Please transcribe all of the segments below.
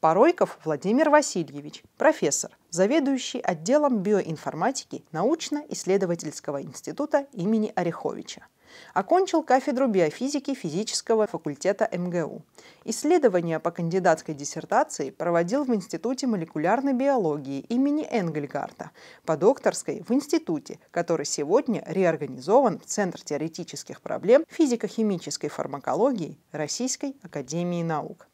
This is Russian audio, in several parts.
Поройков Владимир Васильевич, профессор, заведующий отделом биоинформатики научно-исследовательского института имени Ореховича. Окончил кафедру биофизики физического факультета МГУ. Исследования по кандидатской диссертации проводил в Институте молекулярной биологии имени Энгельгарта, по докторской в институте, который сегодня реорганизован в Центр теоретических проблем физико-химической фармакологии Российской академии наук.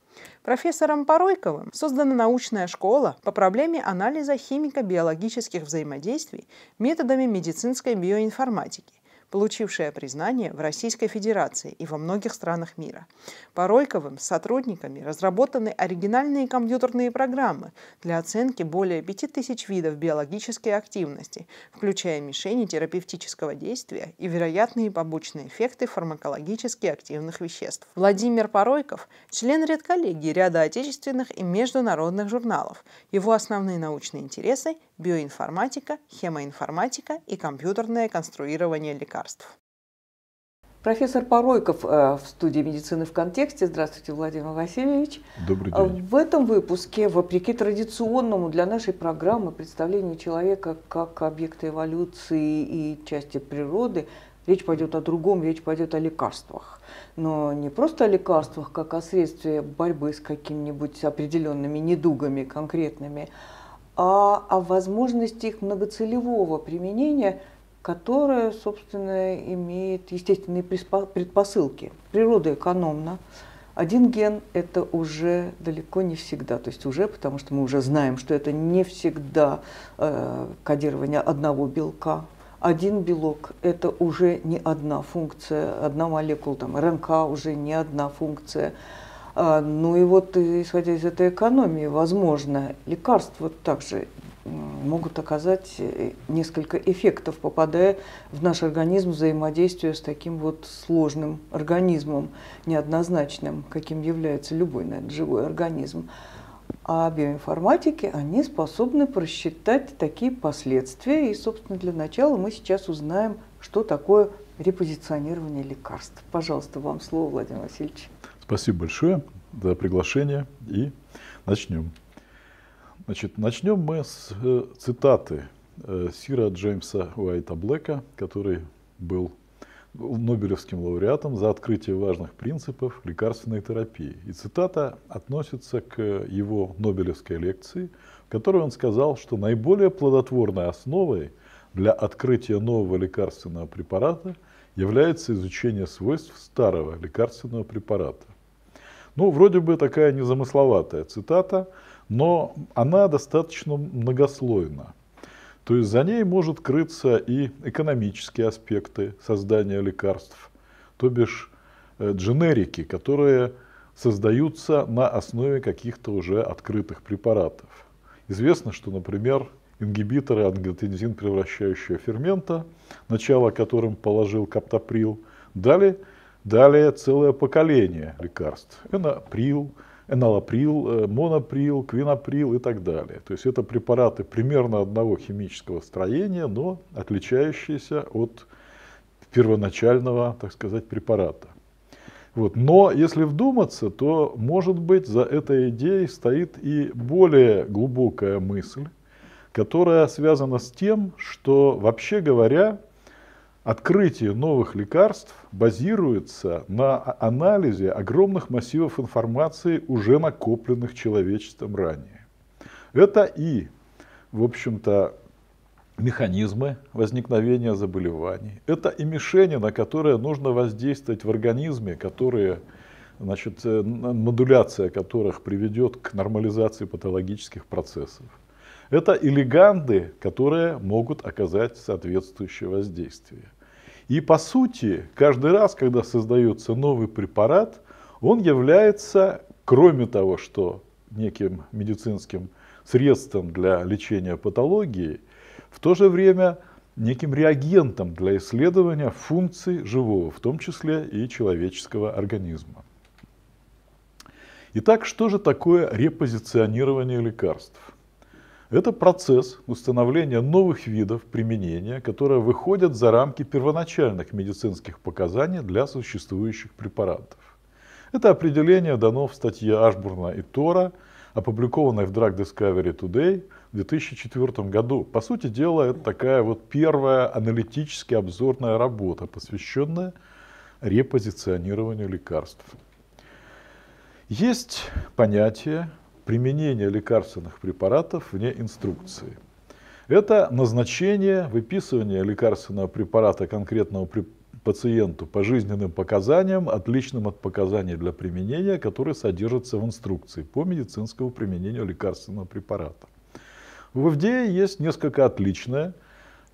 Профессором Поройковым создана научная школа по проблеме анализа химико-биологических взаимодействий методами медицинской биоинформатики получившая признание в Российской Федерации и во многих странах мира. Поройковым с сотрудниками разработаны оригинальные компьютерные программы для оценки более 5000 видов биологической активности, включая мишени терапевтического действия и вероятные побочные эффекты фармакологически активных веществ. Владимир Поройков – член редколлегии ряда отечественных и международных журналов. Его основные научные интересы – биоинформатика, хемоинформатика и компьютерное конструирование лекарств. Профессор Поройков э, в студии медицины в контексте. Здравствуйте, Владимир Васильевич. Добрый э, день. В этом выпуске, вопреки традиционному для нашей программы представлению человека как объекта эволюции и части природы, речь пойдет о другом, речь пойдет о лекарствах. Но не просто о лекарствах, как о средстве борьбы с какими-нибудь определенными недугами конкретными, а о возможности их многоцелевого применения, которое, собственно, имеет естественные предпосылки. Природа экономна. Один ген – это уже далеко не всегда, то есть уже, потому что мы уже знаем, что это не всегда э, кодирование одного белка. Один белок – это уже не одна функция, одна молекула, там, РНК уже не одна функция – а, ну и вот, э, исходя из этой экономии, возможно, лекарства также могут оказать э, несколько эффектов, попадая в наш организм взаимодействие с таким вот сложным организмом, неоднозначным, каким является любой, наверное, живой организм. А биоинформатики, они способны просчитать такие последствия. И, собственно, для начала мы сейчас узнаем, что такое репозиционирование лекарств. Пожалуйста, вам слово, Владимир Васильевич. Спасибо большое за приглашение и начнем. Значит, начнем мы с э, цитаты э, Сира Джеймса Уайта Блэка, который был Нобелевским лауреатом за открытие важных принципов лекарственной терапии. И цитата относится к его Нобелевской лекции, в которой он сказал, что наиболее плодотворной основой для открытия нового лекарственного препарата является изучение свойств старого лекарственного препарата. Ну, вроде бы такая незамысловатая цитата, но она достаточно многослойна. То есть за ней может крыться и экономические аспекты создания лекарств, то бишь э, дженерики, которые создаются на основе каких-то уже открытых препаратов. Известно, что, например, ингибиторы ангиотензин превращающего фермента, начало которым положил каптоприл, дали Далее целое поколение лекарств. Энаприл, эналаприл, э, монаприл, квинаприл и так далее. То есть это препараты примерно одного химического строения, но отличающиеся от первоначального, так сказать, препарата. Вот. Но если вдуматься, то, может быть, за этой идеей стоит и более глубокая мысль, которая связана с тем, что, вообще говоря, Открытие новых лекарств базируется на а-, анализе огромных массивов информации, уже накопленных человечеством ранее. Это и, в общем-то, механизмы возникновения заболеваний. Это и мишени, на которые нужно воздействовать в организме, которые, значит, э, модуляция которых приведет к нормализации патологических процессов. Это элеганды, которые могут оказать соответствующее воздействие. И по сути, каждый раз, когда создается новый препарат, он является, кроме того, что неким медицинским средством для лечения патологии, в то же время неким реагентом для исследования функций живого, в том числе и человеческого организма. Итак, что же такое репозиционирование лекарств? Это процесс установления новых видов применения, которые выходят за рамки первоначальных медицинских показаний для существующих препаратов. Это определение дано в статье Ашбурна и Тора, опубликованной в Drug Discovery Today в 2004 году. По сути дела, это такая вот первая аналитически обзорная работа, посвященная репозиционированию лекарств. Есть понятие Применение лекарственных препаратов вне инструкции. Это назначение, выписывание лекарственного препарата конкретного пациенту по жизненным показаниям, отличным от показаний для применения, которые содержатся в инструкции по медицинскому применению лекарственного препарата. В ФДЕ а есть несколько отличное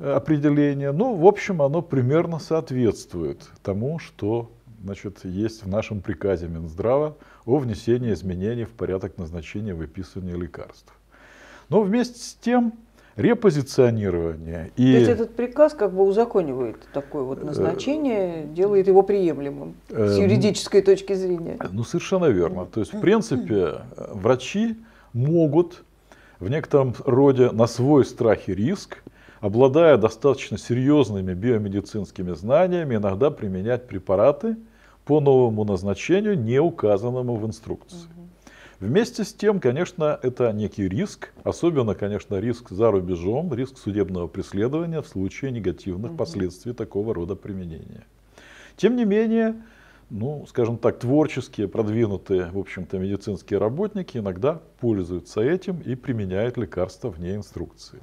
э, определение, но ну, в общем оно примерно соответствует тому, что значит, есть в нашем приказе Минздрава о внесении изменений в порядок назначения выписывания лекарств. Но вместе с тем репозиционирование. И... То есть этот приказ как бы узаконивает такое вот э, назначение, делает его приемлемым э, с юридической точки зрения. Ну, совершенно верно. То есть, в принципе, врачи могут в некотором роде на свой страх и риск, обладая достаточно серьезными биомедицинскими знаниями, иногда применять препараты – по новому назначению, не указанному в инструкции. Вместе с тем, конечно, это некий риск, особенно, конечно, риск за рубежом, риск судебного преследования в случае негативных угу. последствий такого рода применения. Тем не менее, ну, скажем так, творческие, продвинутые, в общем-то, медицинские работники иногда пользуются этим и применяют лекарства вне инструкции.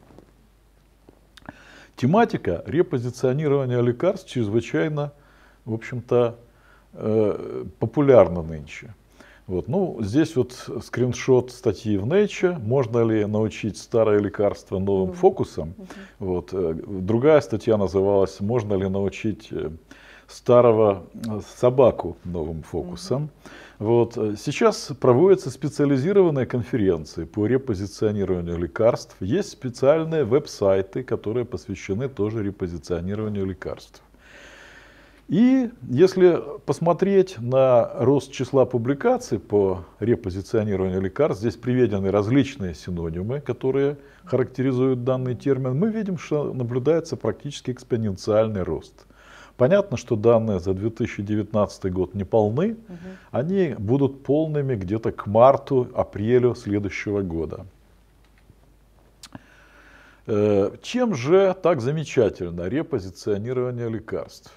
Тематика репозиционирования лекарств чрезвычайно, в общем-то, Э, популярно нынче. Вот. Ну, здесь вот скриншот статьи в Nature. Можно ли научить старое лекарство новым mm фокусом? mm Вот. Э, другая статья называлась «Можно ли научить э, старого собаку новым фокусом?». Вот. Сейчас проводятся специализированные конференции по репозиционированию лекарств. Есть специальные веб-сайты, которые посвящены тоже репозиционированию лекарств. И если посмотреть на рост числа публикаций по репозиционированию лекарств, здесь приведены различные синонимы, которые характеризуют данный термин, мы видим, что наблюдается практически экспоненциальный рост. Понятно, что данные за 2019 год не полны, угу. они будут полными где-то к марту-апрелю следующего года. Э, чем же так замечательно репозиционирование лекарств?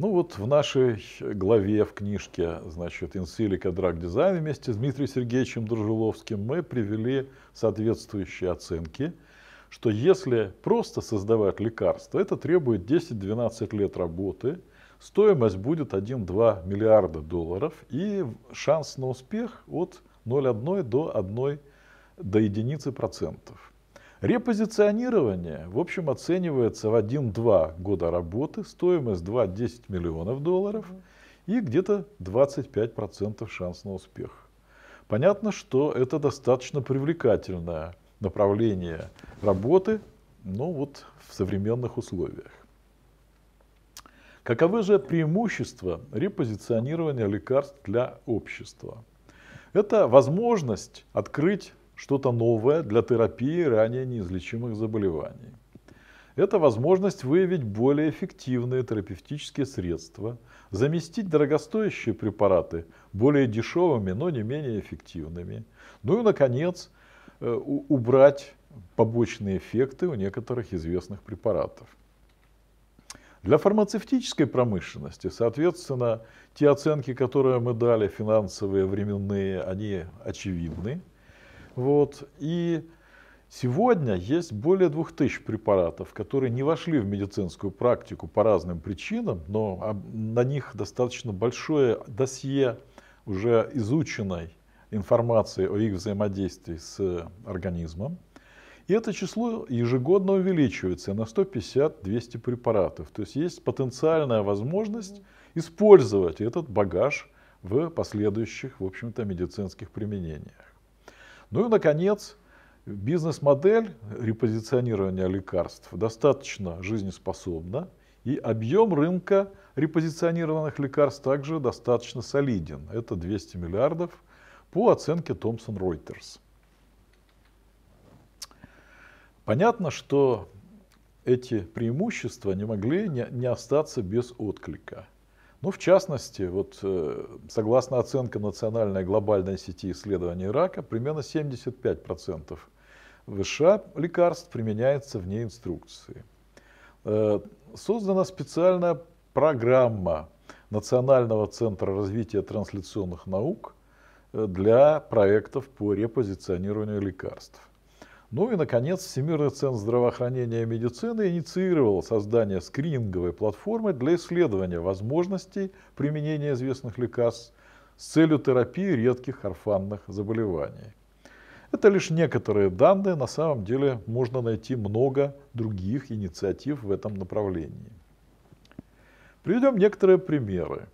Ну вот в нашей главе, в книжке, значит, «Инсилика. Драг-дизайн» вместе с Дмитрием Сергеевичем Дружиловским мы привели соответствующие оценки, что если просто создавать лекарства, это требует 10-12 лет работы, стоимость будет 1-2 миллиарда долларов и шанс на успех от 0,1 до 1 до единицы процентов. Репозиционирование, в общем, оценивается в 1-2 года работы, стоимость 2-10 миллионов долларов и где-то 25% шанс на успех. Понятно, что это достаточно привлекательное направление работы, но вот в современных условиях. Каковы же преимущества репозиционирования лекарств для общества? Это возможность открыть что-то новое для терапии ранее неизлечимых заболеваний. Это возможность выявить более эффективные терапевтические средства, заместить дорогостоящие препараты более дешевыми, но не менее эффективными. Ну и, наконец, э, убрать побочные эффекты у некоторых известных препаратов. Для фармацевтической промышленности, соответственно, те оценки, которые мы дали, финансовые, временные, они очевидны. Вот. И сегодня есть более 2000 препаратов, которые не вошли в медицинскую практику по разным причинам, но на них достаточно большое досье уже изученной информации о их взаимодействии с организмом. И это число ежегодно увеличивается на 150-200 препаратов. То есть есть потенциальная возможность использовать этот багаж в последующих, в общем-то, медицинских применениях. Ну и, наконец, бизнес-модель репозиционирования лекарств достаточно жизнеспособна, и объем рынка репозиционированных лекарств также достаточно солиден. Это 200 миллиардов по оценке Thomson Reuters. Понятно, что эти преимущества не могли не, не остаться без отклика. Ну, в частности, вот, э, согласно оценкам Национальной глобальной сети исследований рака, примерно 75% в США лекарств применяется вне инструкции. Э, создана специальная программа Национального центра развития трансляционных наук э, для проектов по репозиционированию лекарств. Ну и, наконец, Всемирный центр здравоохранения и медицины инициировал создание скрининговой платформы для исследования возможностей применения известных лекарств с целью терапии редких орфанных заболеваний. Это лишь некоторые данные, на самом деле можно найти много других инициатив в этом направлении. Приведем некоторые примеры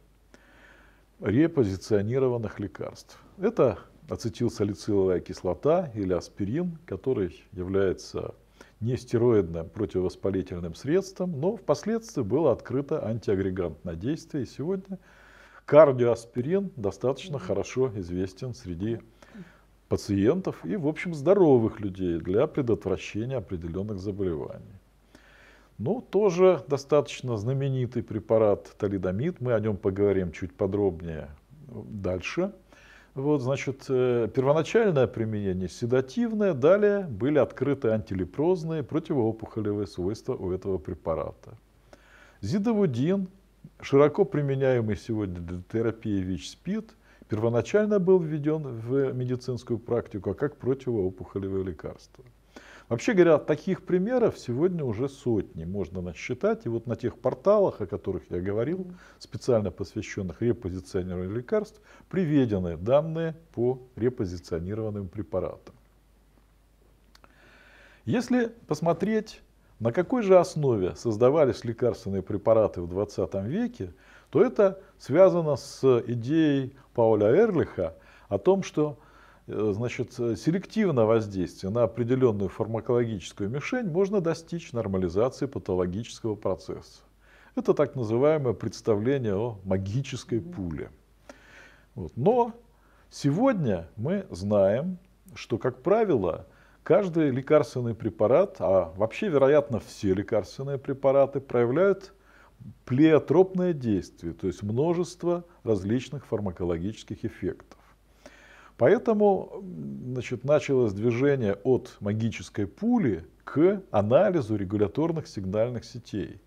репозиционированных лекарств. Это ацетилсалициловая кислота или аспирин, который является нестероидным противовоспалительным средством, но впоследствии было открыто антиагрегантное действие. И сегодня кардиоаспирин достаточно хорошо известен среди пациентов и, в общем, здоровых людей для предотвращения определенных заболеваний. Ну, тоже достаточно знаменитый препарат талидомид, мы о нем поговорим чуть подробнее э, дальше – вот, значит, э, первоначальное применение седативное, далее были открыты антилепрозные противоопухолевые свойства у этого препарата. Зидовудин, широко применяемый сегодня для терапии ВИЧ-СПИД, первоначально был введен в медицинскую практику а как противоопухолевое лекарство. Вообще говоря, таких примеров сегодня уже сотни можно насчитать. И вот на тех порталах, о которых я говорил, специально посвященных репозиционированию лекарств, приведены данные по репозиционированным препаратам. Если посмотреть, на какой же основе создавались лекарственные препараты в 20 веке, то это связано с идеей Пауля Эрлиха о том, что Э, значит, э, селективное воздействие на определенную фармакологическую мишень можно достичь нормализации патологического процесса. Это так называемое представление о магической пуле. Вот. Но сегодня мы знаем, что, как правило, каждый лекарственный препарат, а вообще, вероятно, все лекарственные препараты проявляют плеотропное действие, то есть множество различных фармакологических эффектов. Поэтому значит, началось движение от магической пули к анализу регуляторных сигнальных сетей.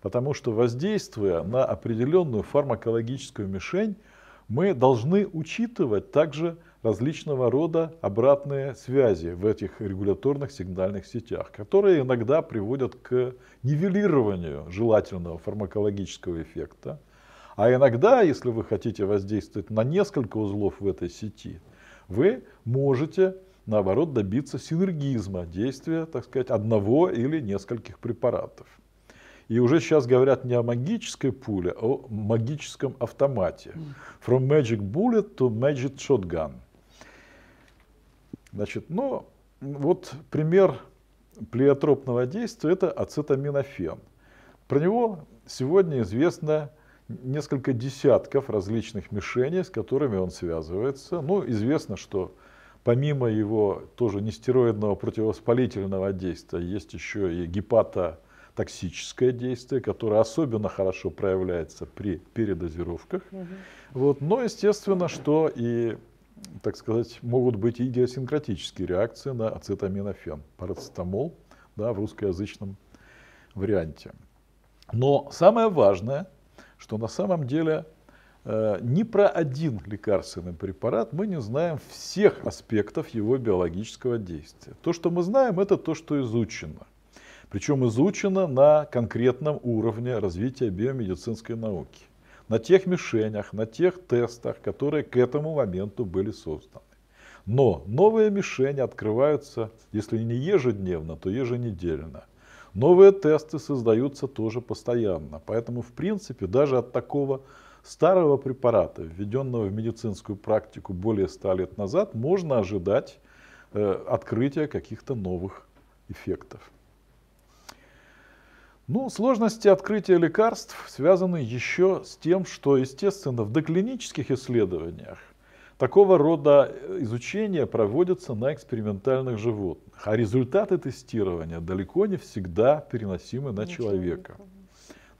Потому что воздействуя на определенную фармакологическую мишень, мы должны учитывать также различного рода обратные связи в этих регуляторных сигнальных сетях, которые иногда приводят к нивелированию желательного фармакологического эффекта. А иногда, если вы хотите воздействовать на несколько узлов в этой сети, вы можете наоборот добиться синергизма действия, так сказать, одного или нескольких препаратов. И уже сейчас говорят не о магической пуле, а о магическом автомате. From magic bullet to magic shotgun. Значит, ну, вот пример плеотропного действия – это ацетаминофен. Про него сегодня известно несколько десятков различных мишеней, с которыми он связывается. Ну, известно, что помимо его тоже нестероидного противовоспалительного действия, есть еще и гепатотоксическое действие, которое особенно хорошо проявляется при передозировках. Угу. Вот. Но, естественно, что и так сказать, могут быть и идиосинкратические реакции на ацетаминофен, парацетамол да, в русскоязычном варианте. Но самое важное – что на самом деле э, ни про один лекарственный препарат мы не знаем всех аспектов его биологического действия. То, что мы знаем, это то, что изучено. Причем изучено на конкретном уровне развития биомедицинской науки. На тех мишенях, на тех тестах, которые к этому моменту были созданы. Но новые мишени открываются, если не ежедневно, то еженедельно. Новые тесты создаются тоже постоянно. Поэтому, в принципе, даже от такого старого препарата, введенного в медицинскую практику более 100 лет назад, можно ожидать э, открытия каких-то новых эффектов. Ну, сложности открытия лекарств связаны еще с тем, что, естественно, в доклинических исследованиях Такого рода э, изучения проводятся на экспериментальных животных, а результаты тестирования далеко не всегда переносимы на, на человека. человека.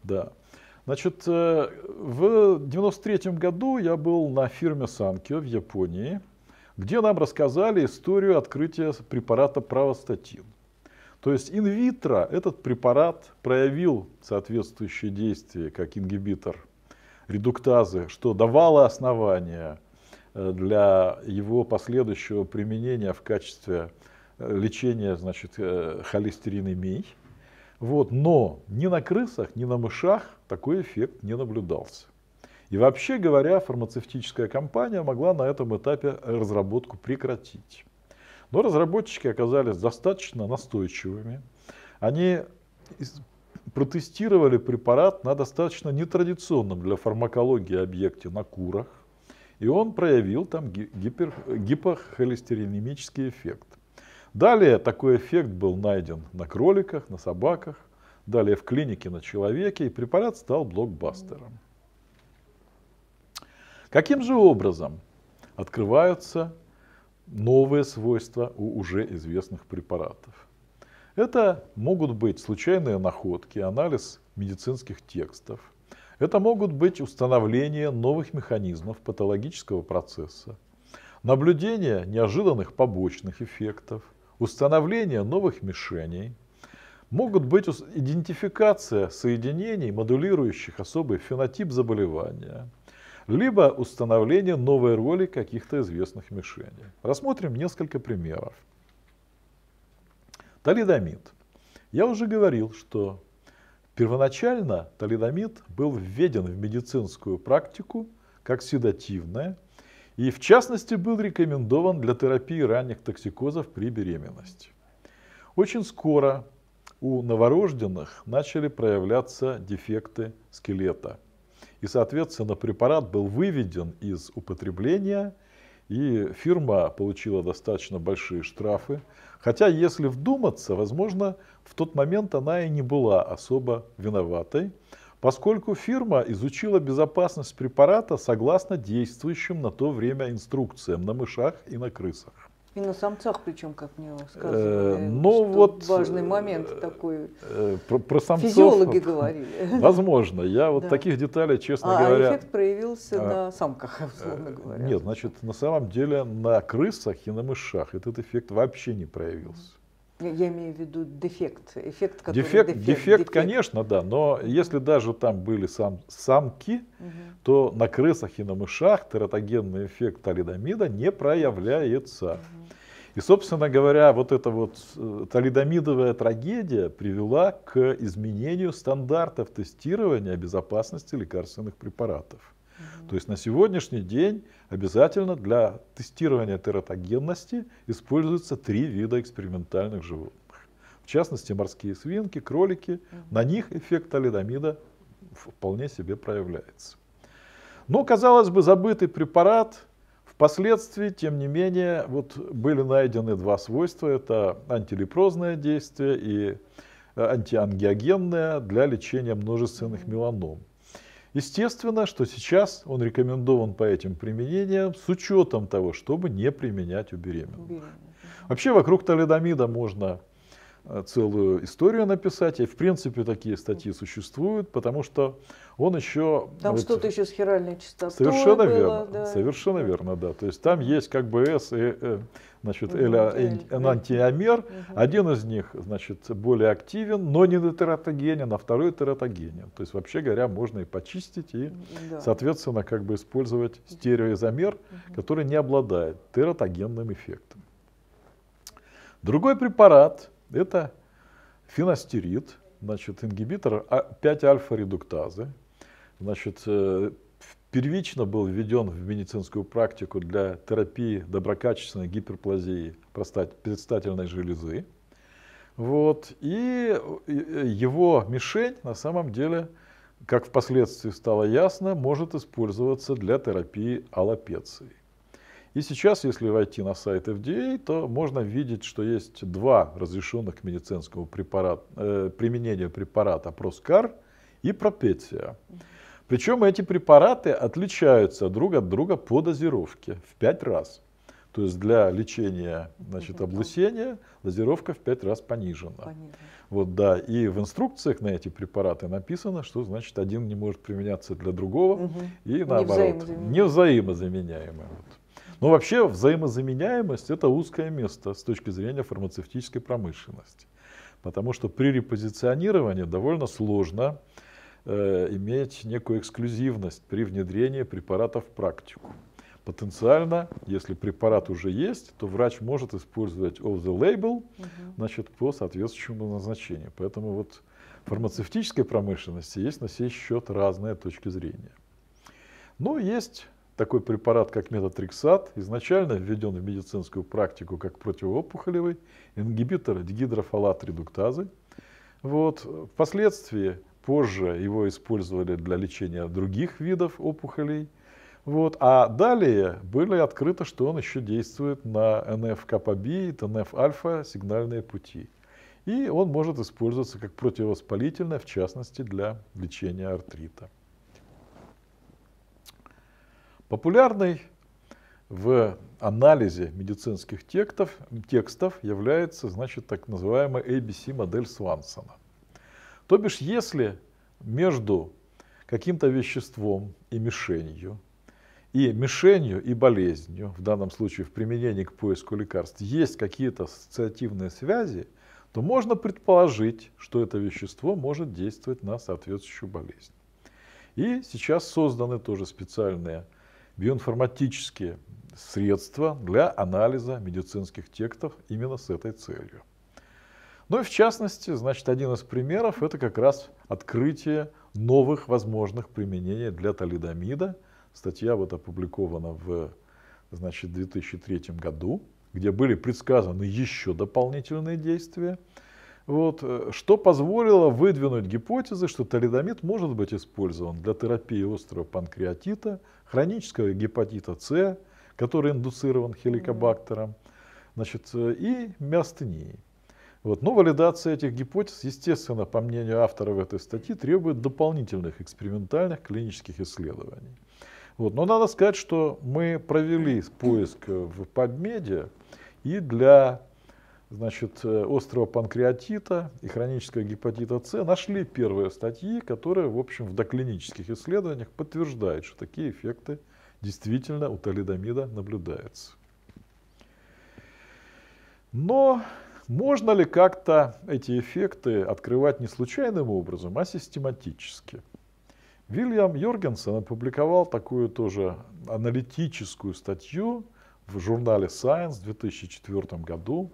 Да. Значит, э, в 1993 году я был на фирме Санкио в Японии, где нам рассказали историю открытия препарата правостатин. То есть инвитро этот препарат проявил соответствующие действия как ингибитор редуктазы, что давало основание Э, для его последующего применения в качестве э, лечения значит, э, холестеринемии. Вот, но ни на крысах, ни на мышах такой эффект не наблюдался. И вообще говоря, фармацевтическая компания могла на этом этапе разработку прекратить. Но разработчики оказались достаточно настойчивыми. Они протестировали препарат на достаточно нетрадиционном для фармакологии объекте на курах и он проявил там гипер, гипохолестеринемический эффект. Далее такой эффект был найден на кроликах, на собаках, далее в клинике на человеке, и препарат стал блокбастером. Каким же образом открываются новые свойства у уже известных препаратов? Это могут быть случайные находки, анализ медицинских текстов, это могут быть установление новых механизмов патологического процесса, наблюдение неожиданных побочных эффектов, установление новых мишеней, могут быть идентификация соединений, модулирующих особый фенотип заболевания, либо установление новой роли каких-то известных мишеней. Рассмотрим несколько примеров. Талидомид. Я уже говорил, что Первоначально талинамид был введен в медицинскую практику как седативное и в частности был рекомендован для терапии ранних токсикозов при беременности. Очень скоро у новорожденных начали проявляться дефекты скелета. И, соответственно, препарат был выведен из употребления, и фирма получила достаточно большие штрафы. Хотя, если вдуматься, возможно, в тот момент она и не была особо виноватой, поскольку фирма изучила безопасность препарата согласно действующим на то время инструкциям на мышах и на крысах. И на самцах, причем, как мне э, сказали, Но ну вот важный э, момент такой. Э, про, про самцов физиологи говорили. Возможно, я вот да. таких деталей, честно а, а говоря. А эффект проявился а, на самках, условно говоря. Нет, значит, на самом деле на крысах и на мышах этот эффект вообще не проявился. Я имею в виду дефект. Эффект, который дефект, дефект, дефект, конечно, да. Но если даже там были сам, самки, угу. то на крысах и на мышах тератогенный эффект талидомида не проявляется. Угу. И, собственно говоря, вот эта вот э, талидомидовая трагедия привела к изменению стандартов тестирования безопасности лекарственных препаратов. То есть на сегодняшний день обязательно для тестирования тератогенности используются три вида экспериментальных животных. В частности, морские свинки, кролики. На них эффект талидомида вполне себе проявляется. Но, казалось бы, забытый препарат Впоследствии, тем не менее, вот были найдены два свойства. Это антилепрозное действие и э, антиангиогенное для лечения множественных меланом. Естественно, что сейчас он рекомендован по этим применениям с учетом того, чтобы не применять у беременных. Вообще вокруг талидомида можно э, целую историю написать. И, в принципе, такие статьи существуют, потому что он еще... Там вот, что-то еще с хиральной частотой Совершенно было, верно, да. совершенно верно, да. То есть там есть как бы С и э, э значит, или энантиомер. Один из них, значит, более активен, но не тератогенен, а второй тератогенен. То есть, вообще говоря, можно и почистить, и, соответственно, как бы использовать стереоизомер, угу. который не обладает тератогенным эффектом. Другой препарат – это финастерид, значит, ингибитор 5-альфа-редуктазы. А значит, э, Первично был введен в медицинскую практику для терапии доброкачественной гиперплазии предстательной железы. Вот. И э, его мишень на самом деле, как впоследствии стало ясно, может использоваться для терапии аллопеции. И сейчас, если войти на сайт FDA, то можно видеть, что есть два разрешенных к медицинскому препарат, э, применению препарата Проскар и Пропетия. Причем эти препараты отличаются друг от друга по дозировке в 5 раз. То есть для лечения значит, облысения дозировка в 5 раз понижена. Вот, да. И в инструкциях на эти препараты написано, что значит один не может применяться для другого и наоборот. Не взаимозаменяемые. Вот. Но вообще взаимозаменяемость это узкое место с точки зрения фармацевтической промышленности. Потому что при репозиционировании довольно сложно Э, иметь некую эксклюзивность при внедрении препарата в практику. Потенциально, если препарат уже есть, то врач может использовать off the label угу. значит, по соответствующему назначению. Поэтому вот в фармацевтической промышленности есть на сей счет разные точки зрения. Но есть такой препарат, как метатриксат, изначально введен в медицинскую практику как противоопухолевый ингибитор дигидрофалат редуктазы. Вот. Впоследствии Позже его использовали для лечения других видов опухолей. Вот. А далее было открыто, что он еще действует на НФ-капаби и ТНФ-альфа сигнальные пути. И он может использоваться как противовоспалительное, в частности, для лечения артрита. Популярной в анализе медицинских текстов, текстов является значит, так называемая ABC-модель Свансона. То бишь, если между каким-то веществом и мишенью, и мишенью, и болезнью, в данном случае в применении к поиску лекарств, есть какие-то ассоциативные связи, то можно предположить, что это вещество может действовать на соответствующую болезнь. И сейчас созданы тоже специальные биоинформатические средства для анализа медицинских текстов именно с этой целью. Ну и в частности, значит, один из примеров это как раз открытие новых возможных применений для талидомида. Статья вот опубликована в значит, 2003 году, где были предсказаны еще дополнительные действия. Вот, э, что позволило выдвинуть гипотезы, что талидомид может быть использован для терапии острого панкреатита, хронического гепатита С, который индуцирован хеликобактером, значит, э, и миостении. Вот. Но валидация этих гипотез, естественно, по мнению авторов этой статьи, требует дополнительных экспериментальных клинических исследований. Вот. Но надо сказать, что мы провели поиск в PubMed и для значит, острого панкреатита и хронического гепатита С нашли первые статьи, которые в, общем, в доклинических исследованиях подтверждают, что такие эффекты действительно у талидомида наблюдаются. Но можно ли как-то эти эффекты открывать не случайным образом, а систематически? Вильям Йоргенсен опубликовал такую тоже аналитическую статью в журнале Science в 2004 году,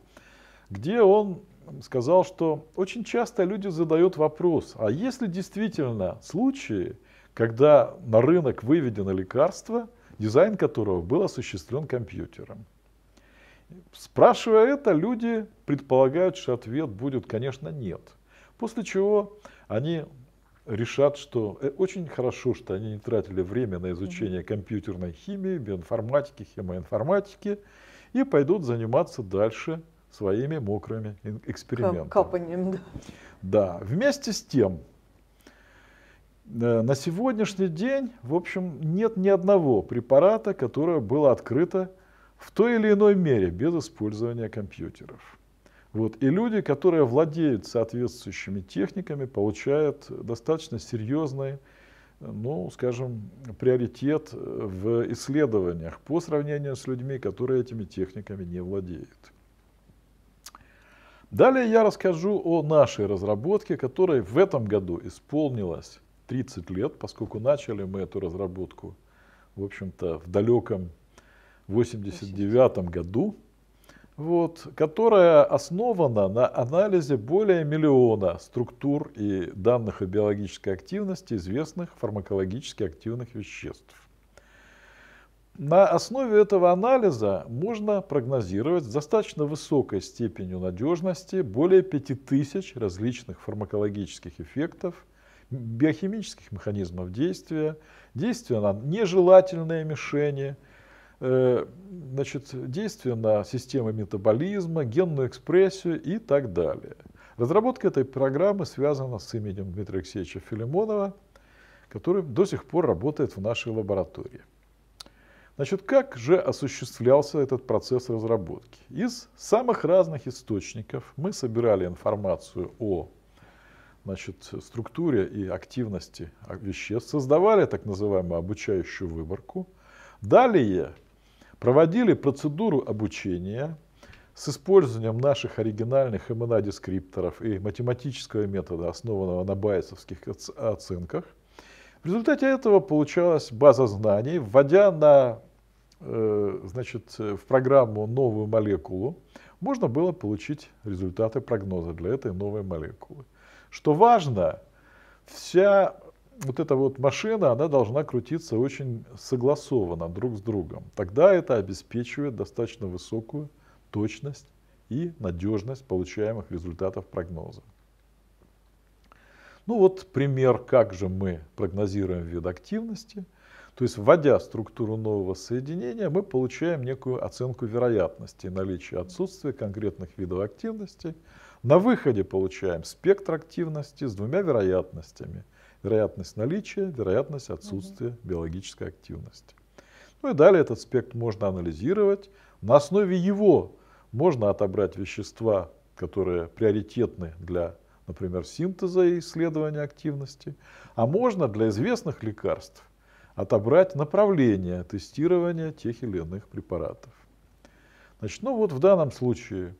где он сказал, что очень часто люди задают вопрос, а есть ли действительно случаи, когда на рынок выведено лекарство, дизайн которого был осуществлен компьютером? Спрашивая это, люди предполагают, что ответ будет, конечно, нет. После чего они решат, что э, очень хорошо, что они не тратили время на изучение компьютерной химии, биоинформатики, хемоинформатики, и пойдут заниматься дальше своими мокрыми экспериментами. Капанием, да. Да, вместе с тем, э, на сегодняшний день, в общем, нет ни одного препарата, которое было открыто в той или иной мере без использования компьютеров. Вот. И люди, которые владеют соответствующими техниками, получают достаточно серьезный, ну, скажем, приоритет в исследованиях по сравнению с людьми, которые этими техниками не владеют. Далее я расскажу о нашей разработке, которой в этом году исполнилось 30 лет, поскольку начали мы эту разработку, в общем-то, в далеком 89 году, вот, которая основана на анализе более миллиона структур и данных о биологической активности известных фармакологически активных веществ. На основе этого анализа можно прогнозировать с достаточно высокой степенью надежности более 5000 различных фармакологических эффектов, биохимических механизмов действия, действия на нежелательные мишени, Э, значит, действие на системы метаболизма, генную экспрессию и так далее. Разработка этой программы связана с именем Дмитрия Алексеевича Филимонова, который до сих пор работает в нашей лаборатории. Значит, как же осуществлялся этот процесс разработки? Из самых разных источников мы собирали информацию о значит, структуре и активности веществ, создавали так называемую обучающую выборку. Далее проводили процедуру обучения с использованием наших оригинальных МНА-дескрипторов и математического метода, основанного на байесовских оценках. В результате этого получалась база знаний, вводя на, э, значит, в программу новую молекулу, можно было получить результаты прогноза для этой новой молекулы. Что важно, вся вот эта вот машина, она должна крутиться очень согласованно друг с другом. Тогда это обеспечивает достаточно высокую точность и надежность получаемых результатов прогноза. Ну вот пример, как же мы прогнозируем вид активности. То есть, вводя структуру нового соединения, мы получаем некую оценку вероятности наличия отсутствия конкретных видов активности. На выходе получаем спектр активности с двумя вероятностями – вероятность наличия, вероятность отсутствия угу. биологической активности. Ну и далее этот спектр можно анализировать. На основе его можно отобрать вещества, которые приоритетны для, например, синтеза и исследования активности, а можно для известных лекарств отобрать направление тестирования тех или иных препаратов. Значит, ну вот в данном случае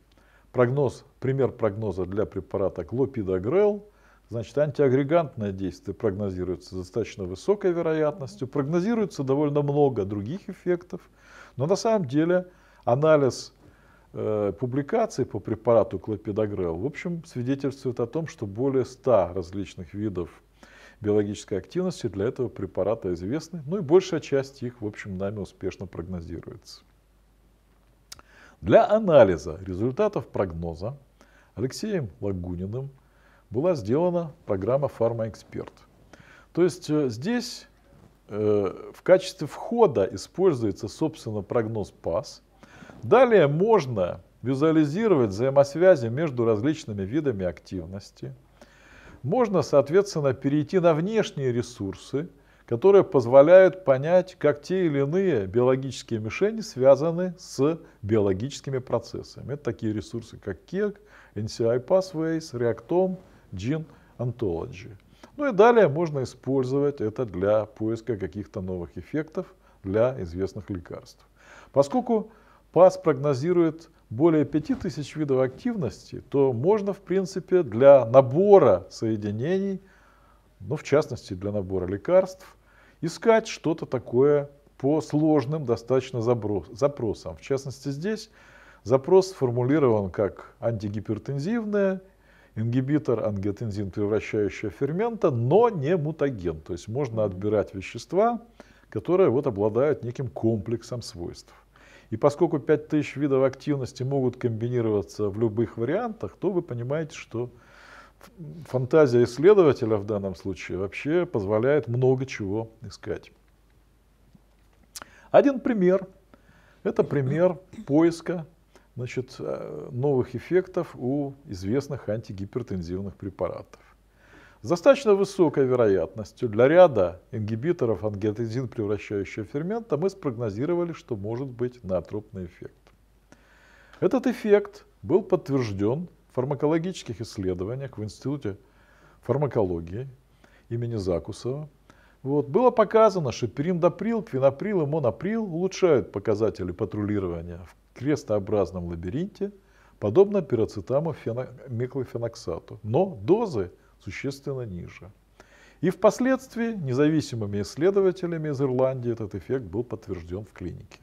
прогноз, пример прогноза для препарата глопидогрел – Значит, антиагрегантное действие прогнозируется с достаточно высокой вероятностью, прогнозируется довольно много других эффектов, но на самом деле анализ э, публикаций по препарату клопидогрел, в общем, свидетельствует о том, что более 100 различных видов биологической активности для этого препарата известны, ну и большая часть их, в общем, нами успешно прогнозируется. Для анализа результатов прогноза Алексеем Лагуниным – была сделана программа «Фармаэксперт». То есть э, здесь э, в качестве входа используется, собственно, прогноз ПАС. Далее можно визуализировать взаимосвязи между различными видами активности. Можно, соответственно, перейти на внешние ресурсы, которые позволяют понять, как те или иные биологические мишени связаны с биологическими процессами. Это такие ресурсы, как KEG, NCI а Pathways, Reactome, Gene Ontology. Ну и далее можно использовать это для поиска каких-то новых эффектов для известных лекарств. Поскольку ПАС прогнозирует более 5000 видов активности, то можно, в принципе, для набора соединений, ну, в частности, для набора лекарств, искать что-то такое по сложным достаточно запросам. В частности, здесь запрос сформулирован как антигипертензивное ингибитор ангиотензин превращающего фермента, но не мутаген. То есть можно отбирать вещества, которые вот обладают неким комплексом свойств. И поскольку 5000 видов активности могут комбинироваться в любых вариантах, то вы понимаете, что фантазия исследователя в данном случае вообще позволяет много чего искать. Один пример. Это пример поиска значит, э, новых эффектов у известных антигипертензивных препаратов. С достаточно высокой вероятностью для ряда ингибиторов ангиотензин превращающего фермента мы спрогнозировали, что может быть натропный эффект. Этот эффект был подтвержден в фармакологических исследованиях в Институте фармакологии имени Закусова. Вот, было показано, что периндоприл, квиноприл и моноприл улучшают показатели патрулирования в крестообразном лабиринте, подобно пироцетаму миклофеноксату, но дозы существенно ниже. И впоследствии независимыми исследователями из Ирландии этот эффект был подтвержден в клинике.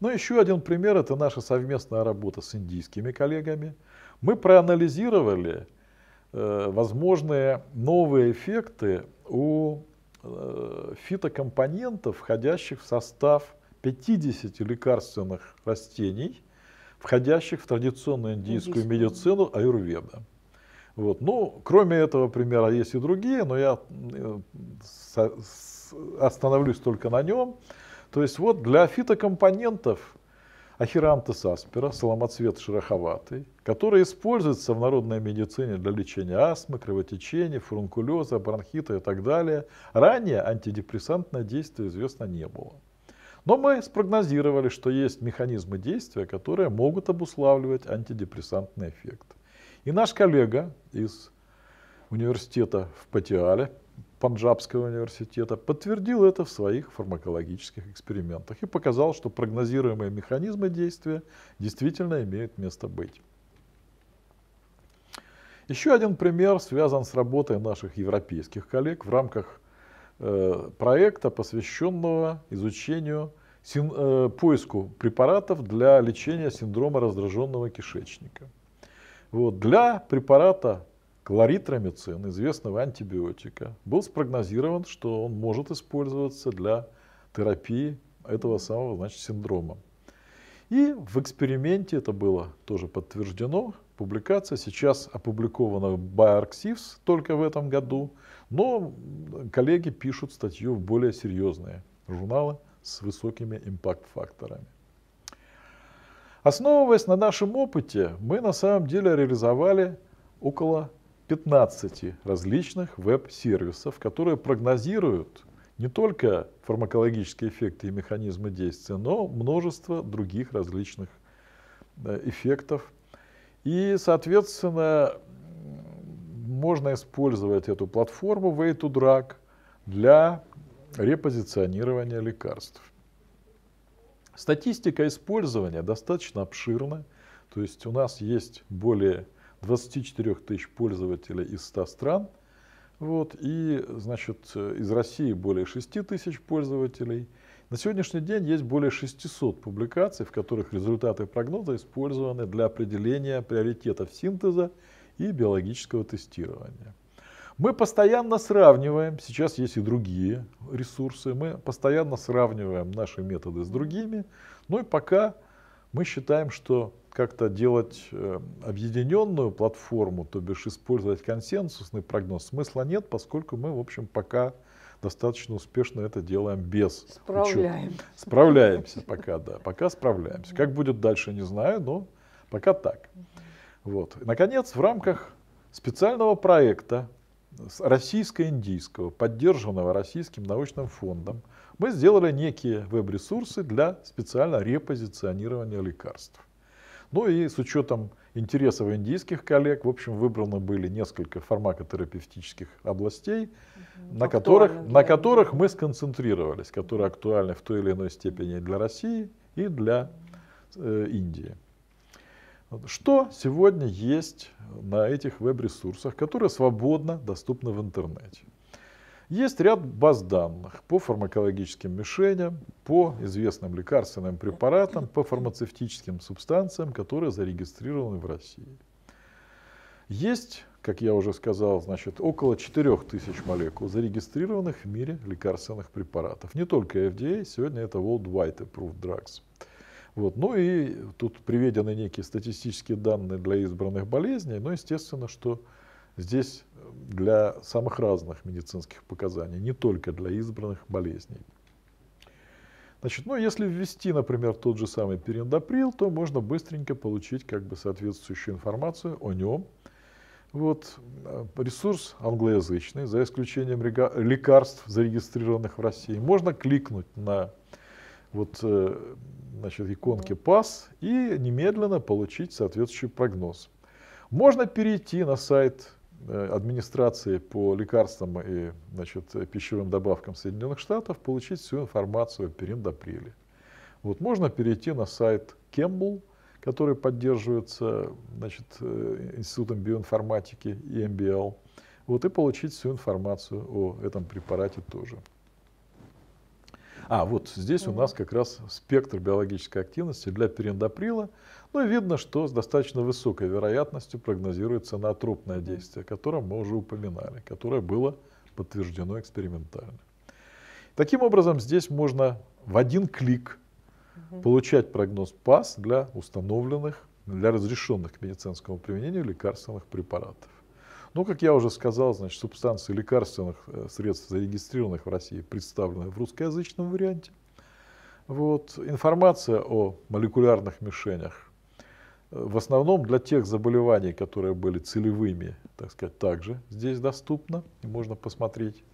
Но еще один пример – это наша совместная работа с индийскими коллегами. Мы проанализировали э, возможные новые эффекты у э, фитокомпонентов, входящих в состав 50 лекарственных растений, входящих в традиционную индийскую, индийскую. медицину аюрведа. Вот. Ну, кроме этого примера есть и другие, но я э, остановлюсь только на нем. То есть вот для фитокомпонентов ахирантес аспера, соломоцвет шероховатый, который используется в народной медицине для лечения астмы, кровотечения, фурункулеза, бронхита и так далее, ранее антидепрессантное действие известно не было. Но мы спрогнозировали, что есть механизмы действия, которые могут обуславливать антидепрессантный эффект. И наш коллега из университета в Патиале, Панджабского университета, подтвердил это в своих фармакологических экспериментах и показал, что прогнозируемые механизмы действия действительно имеют место быть. Еще один пример связан с работой наших европейских коллег в рамках э, проекта, посвященного изучению син, э, поиску препаратов для лечения синдрома раздраженного кишечника. Вот. Для препарата кларитромицин, известного антибиотика, был спрогнозирован, что он может использоваться для терапии этого самого значит, синдрома. И в эксперименте это было тоже подтверждено. Публикация сейчас опубликована в BioArxives только в этом году, но коллеги пишут статью в более серьезные журналы с высокими импакт-факторами. Основываясь на нашем опыте, мы на самом деле реализовали около 15 различных веб-сервисов, которые прогнозируют не только фармакологические эффекты и механизмы действия, но множество других различных э, эффектов. И, соответственно, можно использовать эту платформу Way to Drug для репозиционирования лекарств. Статистика использования достаточно обширна, то есть у нас есть более 24 тысяч пользователей из 100 стран, вот, и значит, из России более 6 тысяч пользователей. На сегодняшний день есть более 600 публикаций, в которых результаты прогноза использованы для определения приоритетов синтеза и биологического тестирования. Мы постоянно сравниваем, сейчас есть и другие ресурсы, мы постоянно сравниваем наши методы с другими, ну и пока мы считаем, что как-то делать э, объединенную платформу, то бишь использовать консенсусный прогноз, смысла нет, поскольку мы, в общем, пока достаточно успешно это делаем без Справляем. учета. Справляемся пока, да, пока справляемся. Как будет дальше, не знаю, но пока так. Вот. наконец, в рамках специального проекта российско-индийского, поддержанного Российским научным фондом, мы сделали некие веб-ресурсы для специально репозиционирования лекарств. Ну и с учетом интересов индийских коллег, в общем, выбрано были несколько фармакотерапевтических областей, на, которых, на которых мы сконцентрировались, которые актуальны в той или иной степени для России и для э, Индии. Что сегодня есть на этих веб-ресурсах, которые свободно доступны в интернете? Есть ряд баз данных по фармакологическим мишеням, по известным лекарственным препаратам, по фармацевтическим субстанциям, которые зарегистрированы в России. Есть, как я уже сказал, значит, около 4000 молекул зарегистрированных в мире лекарственных препаратов. Не только FDA, сегодня это World Wide Approved Drugs. Вот. Ну и тут приведены некие статистические данные для избранных болезней, но естественно, что здесь э, для самых разных медицинских показаний, не только для избранных болезней. Значит, ну, если ввести, например, тот же самый перендоприл, то можно быстренько получить как бы соответствующую информацию о нем. Вот, э, ресурс англоязычный, за исключением лекарств, зарегистрированных в России. Можно кликнуть на вот, э, значит, иконки PASS и немедленно получить соответствующий прогноз. Можно перейти на сайт э, администрации по лекарствам и значит, пищевым добавкам Соединенных Штатов, получить всю информацию периндаприле. Вот можно перейти на сайт Кембл, который поддерживается значит, э, Институтом биоинформатики и MBL, вот, и получить всю информацию о этом препарате тоже. А, вот здесь у нас как раз спектр биологической активности для перендоприла. Ну и видно, что с достаточно высокой вероятностью прогнозируется натропное действие, о котором мы уже упоминали, которое было подтверждено экспериментально. Таким образом, здесь можно в один клик получать прогноз ПАС для установленных, для разрешенных к медицинскому применению лекарственных препаратов. Но, ну, как я уже сказал, значит, субстанции лекарственных э, средств, зарегистрированных в России, представлены в русскоязычном варианте. Вот. Информация о молекулярных мишенях э, в основном для тех заболеваний, которые были целевыми, так сказать, также здесь доступна, и можно посмотреть,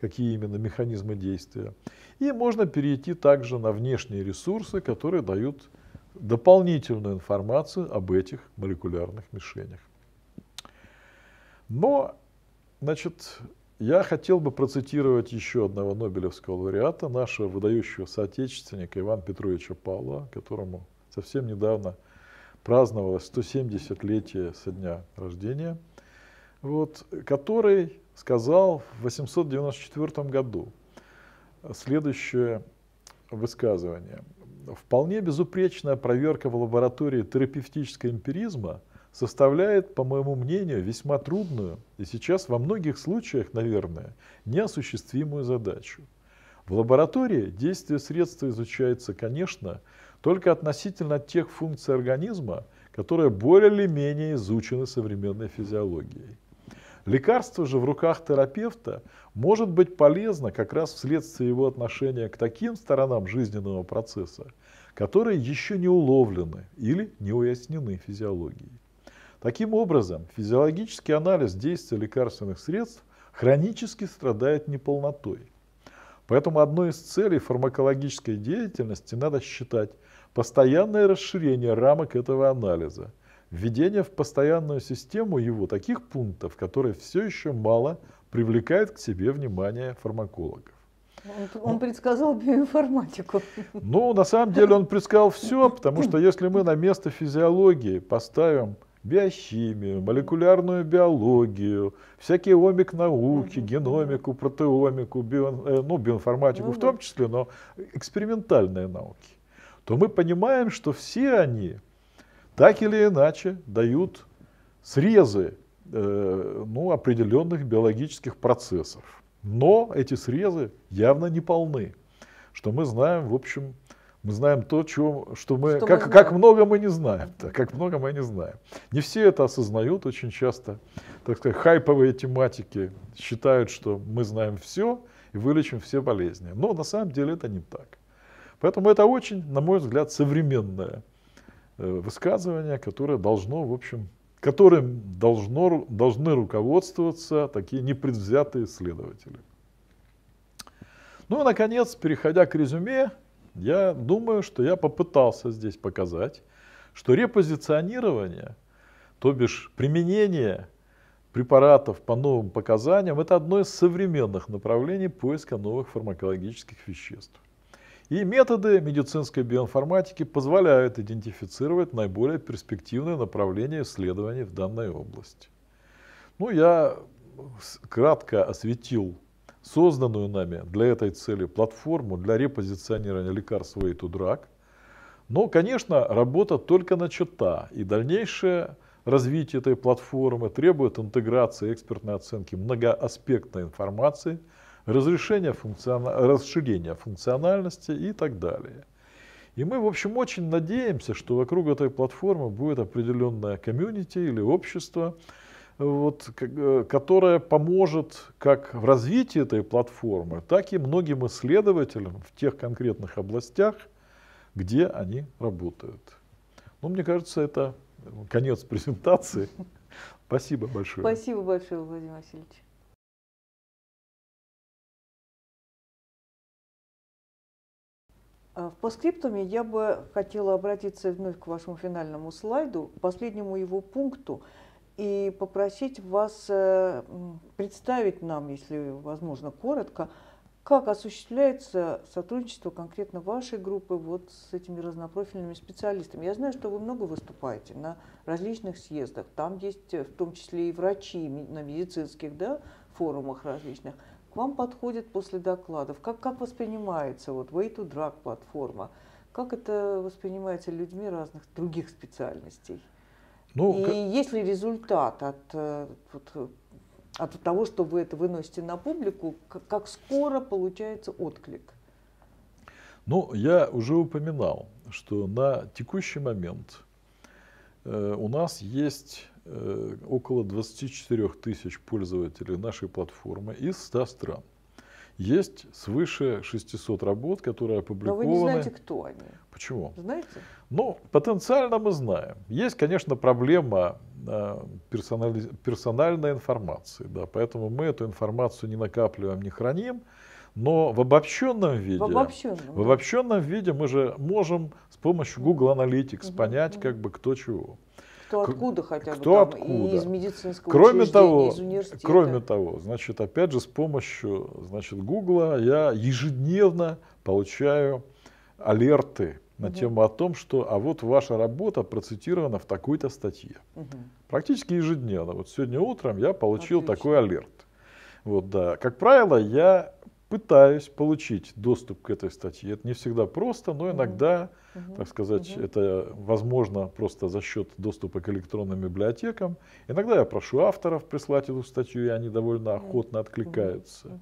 какие именно механизмы действия. И можно перейти также на внешние ресурсы, которые дают дополнительную информацию об этих молекулярных мишенях. Но, значит, я хотел бы процитировать еще одного нобелевского лауреата, нашего выдающего соотечественника Ивана Петровича Павла, которому совсем недавно праздновалось 170-летие со дня рождения, вот, который сказал в 894 году следующее высказывание. Вполне безупречная проверка в лаборатории терапевтического эмпиризма составляет, по моему мнению, весьма трудную и сейчас во многих случаях, наверное, неосуществимую задачу. В лаборатории действие средства изучается, конечно, только относительно тех функций организма, которые более или менее изучены современной физиологией. Лекарство же в руках терапевта может быть полезно как раз вследствие его отношения к таким сторонам жизненного процесса, которые еще не уловлены или не уяснены физиологией. Таким образом, физиологический анализ действия лекарственных средств хронически страдает неполнотой. Поэтому одной из целей фармакологической деятельности надо считать постоянное расширение рамок этого анализа, введение в постоянную систему его таких пунктов, которые все еще мало привлекают к себе внимание фармакологов. Он, он предсказал биоинформатику. Ну, на самом деле он предсказал все, потому что если мы на место физиологии поставим биохимию, молекулярную биологию, всякие омик науки, угу. геномику, протеомику, био, э, ну, биоинформатику ну, в том числе, но экспериментальные науки, то мы понимаем, что все они так или иначе дают срезы э, ну, определенных биологических процессов. Но эти срезы явно не полны, что мы знаем, в общем, мы знаем то, чего, что мы, что как, мы как много мы не знаем, так, как много мы не знаем. Не все это осознают очень часто. Так сказать, хайповые тематики считают, что мы знаем все и вылечим все болезни. Но на самом деле это не так. Поэтому это очень, на мой взгляд, современное э, высказывание, которое должно, в общем, которым должно, должны руководствоваться такие непредвзятые исследователи. Ну и, наконец, переходя к резюме, я думаю, что я попытался здесь показать, что репозиционирование, то бишь применение препаратов по новым показаниям, это одно из современных направлений поиска новых фармакологических веществ. И методы медицинской биоинформатики позволяют идентифицировать наиболее перспективные направления исследований в данной области. Ну, я кратко осветил созданную нами для этой цели платформу для репозиционирования лекарств Way to Drug. Но, конечно, работа только начата, и дальнейшее развитие этой платформы требует интеграции экспертной оценки многоаспектной информации, разрешения функцион... расширения функциональности и так далее. И мы, в общем, очень надеемся, что вокруг этой платформы будет определенная комьюнити или общество, вот, э, которая поможет как в развитии этой платформы, так и многим исследователям в тех конкретных областях, где они работают. Ну, мне кажется, это э, конец презентации. Спасибо большое. Спасибо большое, Владимир Васильевич. А, в постскриптуме я бы хотела обратиться вновь к вашему финальному слайду, последнему его пункту – и попросить вас э, представить нам, если возможно, коротко, как осуществляется сотрудничество конкретно вашей группы вот с этими разнопрофильными специалистами? Я знаю, что вы много выступаете на различных съездах. Там есть э, в том числе и врачи на медицинских да, форумах различных. К вам подходят после докладов. Как, как воспринимается вот Way to Drug платформа? Как это воспринимается людьми разных других специальностей? Ну, и как... есть ли результат от, э, вот, э, от того, что вы это выносите на публику, как, как скоро получается отклик? Ну, я уже упоминал, что на текущий момент э, у нас есть э, около 24 тысяч пользователей нашей платформы из 100 стран. Есть свыше 600 работ, которые опубликованы. Но вы не знаете, кто они. Почему? Знаете? Ну, потенциально мы знаем. Есть, конечно, проблема э, персонали... персональной информации. Да, поэтому мы эту информацию не накапливаем, не храним. Но в обобщенном виде, в обобщенном, в обобщенном виде мы же можем с помощью Google Analytics угу, понять, угу. как бы кто чего. Кто откуда хотя бы, там, откуда. и из медицинского кроме того, из университета. Кроме того, значит, опять же, с помощью значит, Гугла я ежедневно получаю алерты на угу. тему о том, что а вот ваша работа процитирована в такой-то статье. Угу. Практически ежедневно. Вот сегодня утром я получил Отлично. такой алерт. Вот, да. Как правило, я пытаюсь получить доступ к этой статье. Это не всегда просто, но иногда, угу. так сказать, угу. это возможно просто за счет доступа к электронным библиотекам. Иногда я прошу авторов прислать эту статью, и они довольно охотно откликаются. Угу.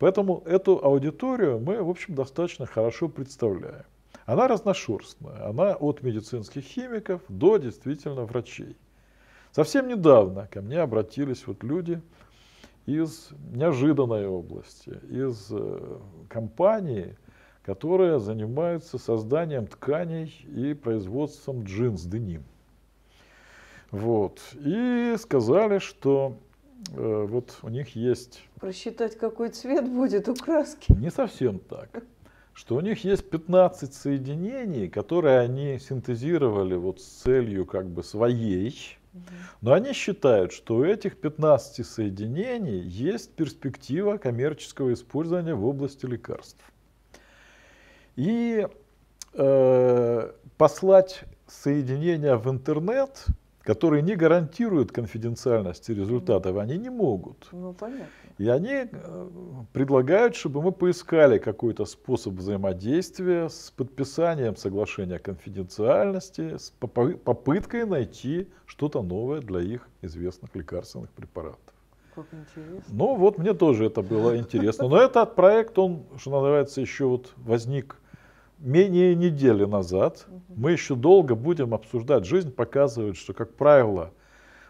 Поэтому эту аудиторию мы, в общем, достаточно хорошо представляем. Она разношерстная, она от медицинских химиков до действительно врачей. Совсем недавно ко мне обратились вот люди, из неожиданной области, из э, компании, которая занимается созданием тканей и производством джинс деним. Вот. И сказали, что э, вот у них есть... Просчитать, какой цвет будет у краски. Не совсем так. Что у них есть 15 соединений, которые они синтезировали вот с целью как бы своей, но они считают, что у этих 15 соединений есть перспектива коммерческого использования в области лекарств. И э, послать соединения в интернет которые не гарантируют конфиденциальности результатов, они не могут. Ну, понятно. И они э, предлагают, чтобы мы поискали какой-то способ взаимодействия с подписанием соглашения о конфиденциальности, с попыткой найти что-то новое для их известных лекарственных препаратов. Как интересно. Ну вот мне тоже это было интересно. Но этот проект, он, что называется, еще вот возник менее недели назад. Мы еще долго будем обсуждать. Жизнь показывает, что, как правило,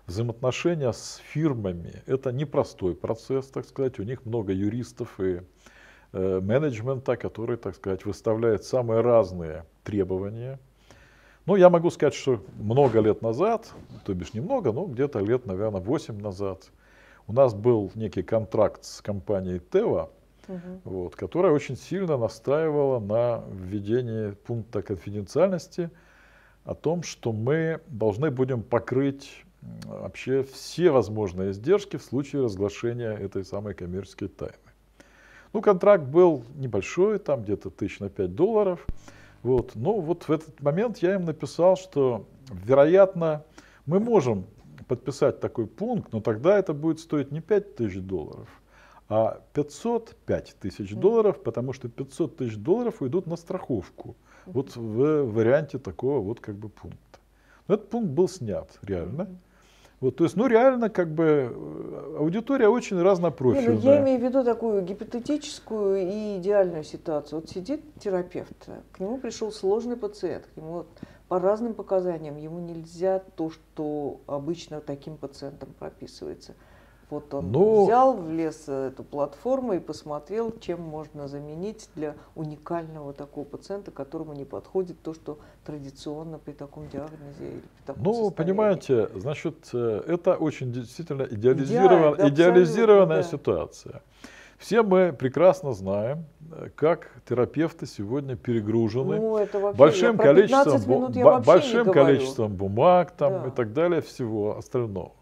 взаимоотношения с фирмами – это непростой процесс, так сказать. У них много юристов и э, менеджмента, которые, так сказать, выставляют самые разные требования. Ну, я могу сказать, что много лет назад, то бишь немного, но где-то лет, наверное, 8 назад, у нас был некий контракт с компанией «Тева», угу. вот, которая очень сильно настаивала на введении пункта конфиденциальности о том, что мы должны будем покрыть вообще все возможные издержки в случае разглашения этой самой коммерческой тайны. Ну, контракт был небольшой, там где-то тысяч на 5 долларов. Вот. Но вот в этот момент я им написал, что, вероятно, мы можем подписать такой пункт, но тогда это будет стоить не 5 тысяч долларов, а 505 тысяч долларов, потому что 500 тысяч долларов уйдут на страховку. Вот в варианте такого вот как бы пункта. Но этот пункт был снят реально. Вот, то есть, ну реально, как бы э, аудитория очень разнопрофильная. Не, ну, я имею в виду такую гипотетическую и идеальную ситуацию. Вот сидит терапевт, к нему пришел сложный пациент, к нему вот, по разным показаниям ему нельзя то, что обычно таким пациентам прописывается – вот он Но... Ну, взял, влез эту платформу и посмотрел, чем можно заменить для уникального такого пациента, которому не подходит то, что традиционно при таком диагнозе или при таком Ну, состоянии. понимаете, значит, э, это очень действительно идеализирован, Идеаль, да, идеализированная да. ситуация. Все мы прекрасно знаем, э, как терапевты сегодня перегружены ну, вообще, большим, количеством, бу- большим количеством бумаг там, да. и так далее, всего остального.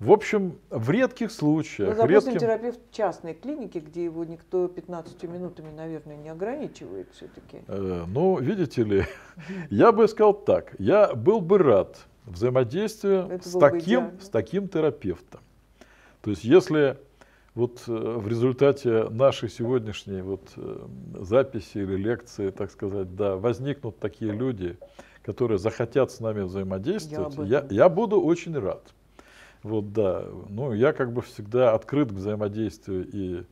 В общем, в редких случаях. Ну, допустим, редким... терапевт частной клиники, где его никто 15 минутами, наверное, не ограничивает все-таки. Э, ну, видите ли, я бы сказал так. Я был бы рад взаимодействию с таким, с таким терапевтом. То есть, если вот э, в результате нашей сегодняшней вот э, записи или лекции, так сказать, да, возникнут такие люди, которые захотят с нами взаимодействовать, я, я, я буду очень рад. Вот, да. Ну, я как бы всегда открыт к взаимодействию и,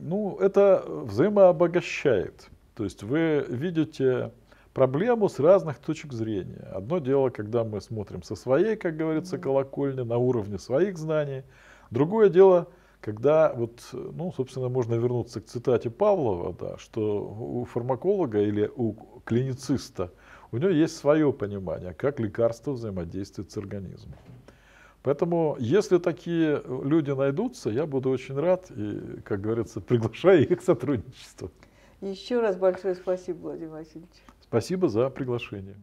ну, это взаимообогащает. То есть вы видите проблему с разных точек зрения. Одно дело, когда мы смотрим со своей, как говорится, колокольни, на уровне своих знаний. Другое дело, когда, вот, ну, собственно, можно вернуться к цитате Павлова, да, что у фармаколога или у клинициста у него есть свое понимание, как лекарство взаимодействует с организмом. Поэтому, если такие э, люди найдутся, я буду очень рад и, как говорится, приглашаю их к сотрудничеству. Еще раз большое спасибо, Владимир Васильевич. Спасибо за приглашение.